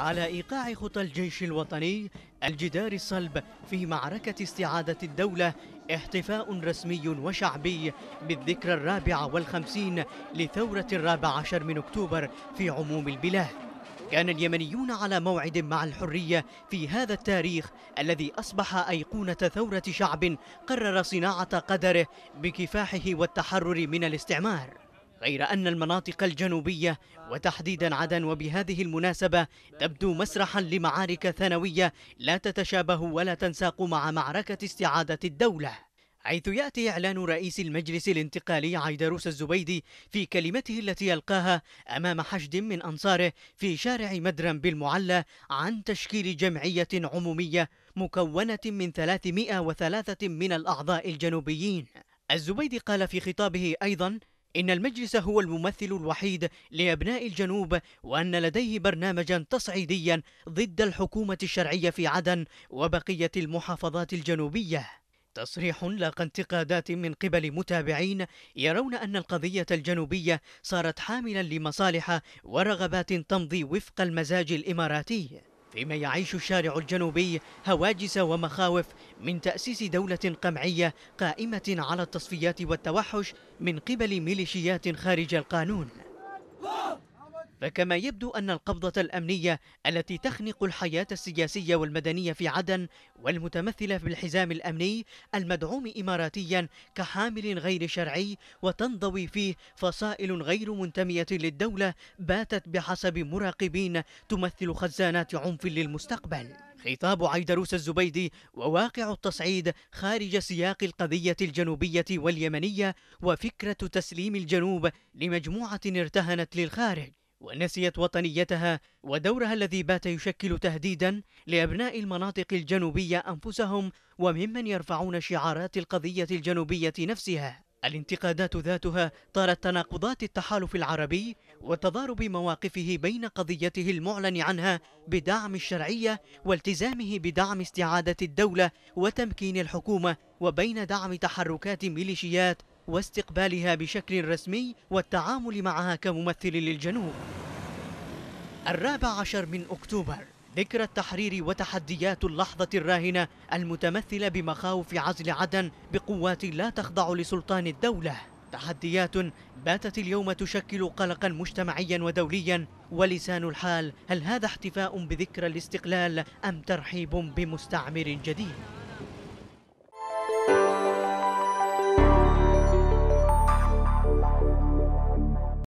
على إيقاع خطى الجيش الوطني الجدار الصلب في معركة استعادة الدولة احتفاء رسمي وشعبي بالذكرى الرابعة والخمسين لثورة الرابع عشر من أكتوبر في عموم البلاد كان اليمنيون على موعد مع الحرية في هذا التاريخ الذي أصبح أيقونة ثورة شعب قرر صناعة قدره بكفاحه والتحرر من الاستعمار غير أن المناطق الجنوبية وتحديدا عدن وبهذه المناسبة تبدو مسرحا لمعارك ثانوية لا تتشابه ولا تنساق مع معركة استعادة الدولة حيث يأتي إعلان رئيس المجلس الانتقالي عيدروس الزبيدي في كلمته التي ألقاها أمام حشد من أنصاره في شارع مدرم بالمعلى عن تشكيل جمعية عمومية مكونة من 303 من الأعضاء الجنوبيين الزبيدي قال في خطابه أيضا إن المجلس هو الممثل الوحيد لأبناء الجنوب وأن لديه برنامجا تصعيديا ضد الحكومة الشرعية في عدن وبقية المحافظات الجنوبية تصريح لاقى انتقادات من قبل متابعين يرون أن القضية الجنوبية صارت حاملا لمصالح ورغبات تمضي وفق المزاج الإماراتي فيما يعيش الشارع الجنوبي هواجس ومخاوف من تأسيس دولة قمعية قائمة على التصفيات والتوحش من قبل ميليشيات خارج القانون فكما يبدو أن القبضة الأمنية التي تخنق الحياة السياسية والمدنية في عدن والمتمثلة بالحزام الأمني المدعوم إماراتيا كحامل غير شرعي وتنضوي فيه فصائل غير منتمية للدولة باتت بحسب مراقبين تمثل خزانات عنف للمستقبل خطاب عيدروس الزبيدي وواقع التصعيد خارج سياق القضية الجنوبية واليمنية وفكرة تسليم الجنوب لمجموعة ارتهنت للخارج ونسيت وطنيتها ودورها الذي بات يشكل تهديدا لأبناء المناطق الجنوبية أنفسهم وممن يرفعون شعارات القضية الجنوبية نفسها الانتقادات ذاتها طالت تناقضات التحالف العربي وتضارب مواقفه بين قضيته المعلن عنها بدعم الشرعية والتزامه بدعم استعادة الدولة وتمكين الحكومة وبين دعم تحركات ميليشيات واستقبالها بشكل رسمي والتعامل معها كممثل للجنوب الرابع عشر من أكتوبر ذكرى التحرير وتحديات اللحظة الراهنة المتمثلة بمخاوف عزل عدن بقوات لا تخضع لسلطان الدولة تحديات باتت اليوم تشكل قلقا مجتمعيا ودوليا ولسان الحال هل هذا احتفاء بذكرى الاستقلال أم ترحيب بمستعمر جديد؟